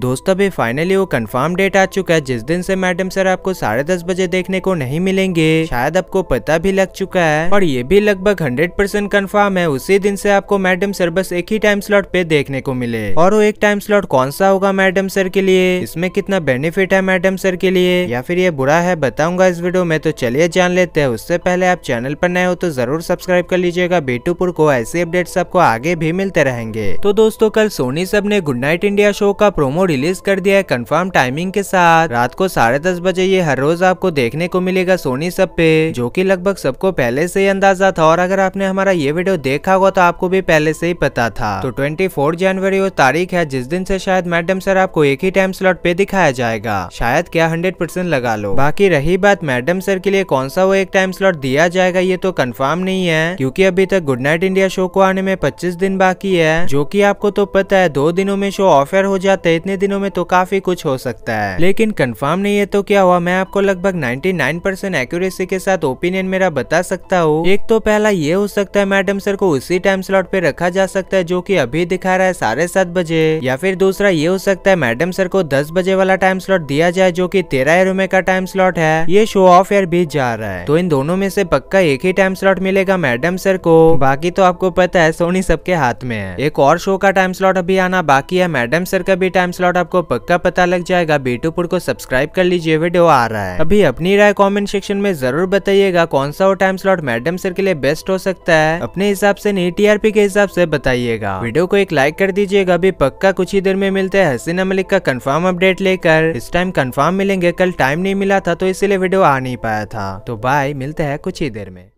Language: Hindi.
दोस्तों अभी फाइनली वो कंफर्म डेट आ चुका है जिस दिन से मैडम सर आपको साढ़े दस बजे देखने को नहीं मिलेंगे शायद आपको पता भी लग चुका है और ये भी लगभग हंड्रेड परसेंट कन्फर्म है उसी दिन से आपको मैडम सर बस एक ही टाइम स्लॉट पे देखने को मिले और वो एक टाइम स्लॉट कौन सा होगा मैडम सर के लिए इसमें कितना बेनिफिट है मैडम सर के लिए या फिर ये बुरा है बताऊंगा इस वीडियो में तो चलिए जान लेते हैं उससे पहले आप चैनल पर नए हो तो जरूर सब्सक्राइब कर लीजिएगा बेटूपुर को ऐसे अपडेट आपको आगे भी मिलते रहेंगे तो दोस्तों कल सोनी सब ने गुड नाइट इंडिया शो का प्रोमो डेमो रिलीज कर दिया है कंफर्म टाइमिंग के साथ रात को साढ़े दस बजे ये हर रोज आपको देखने को मिलेगा सोनी सब पे जो कि लगभग सबको पहले से ही अंदाजा था और अगर आपने हमारा ये वीडियो देखा होगा तो आपको भी पहले से ही पता था तो ट्वेंटी जनवरी वो तारीख है जिस दिन से शायद मैडम सर आपको एक ही टाइम स्लॉट पे दिखाया जाएगा शायद क्या हंड्रेड लगा लो बाकी रही बात मैडम सर के लिए कौन सा वो एक टाइम स्लॉट दिया जाएगा ये तो कन्फर्म नहीं है क्यूँकी अभी तक गुड नाइट इंडिया शो को आने में पच्चीस दिन बाकी है जो कि आपको तो पता है दो दिनों में शो ऑफर हो जाते हैं इतने इतने दिनों में तो काफी कुछ हो सकता है लेकिन कंफर्म नहीं है तो क्या हुआ मैं आपको लगभग 99 परसेंट एक्यूरेसी के साथ ओपिनियन मेरा बता सकता हूँ एक तो पहला ये हो सकता है मैडम सर को उसी टाइम स्लॉट पे रखा जा सकता है जो की अभी दिखा रहा है साढ़े सात बजे या फिर दूसरा ये हो सकता है मैडम सर को दस बजे वाला टाइम स्लॉट दिया जाए जो की तेरह रुमे का टाइम स्लॉट है ये शो ऑफ एयर बीच जा रहा है तो इन दोनों में से पक्का एक ही टाइम स्लॉट मिलेगा मैडम सर को बाकी तो आपको पता है सोनी सबके हाथ में है एक और शो का टाइम स्लॉट अभी आना बाकी है मैडम सर का भी टाइम स्लॉट आपको पक्का पता लग जाएगा बेटूपुर को सब्सक्राइब कर लीजिए वीडियो आ रहा है अभी अपनी राय कॉमेंट सेक्शन में जरूर बताइएगा कौन सा वो टाइम स्लॉट मैडम सर के लिए बेस्ट हो सकता है अपने हिसाब से नहीं टीआरपी के हिसाब से बताइएगा वीडियो को एक लाइक कर दीजिएगा अभी पक्का कुछ ही देर में मिलते हैं हसीना मलिक का कंफर्म अपडेट लेकर इस टाइम कन्फर्म मिलेंगे कल टाइम नहीं मिला था तो इसीलिए वीडियो आ नहीं पाया था तो बाय मिलते हैं कुछ ही देर में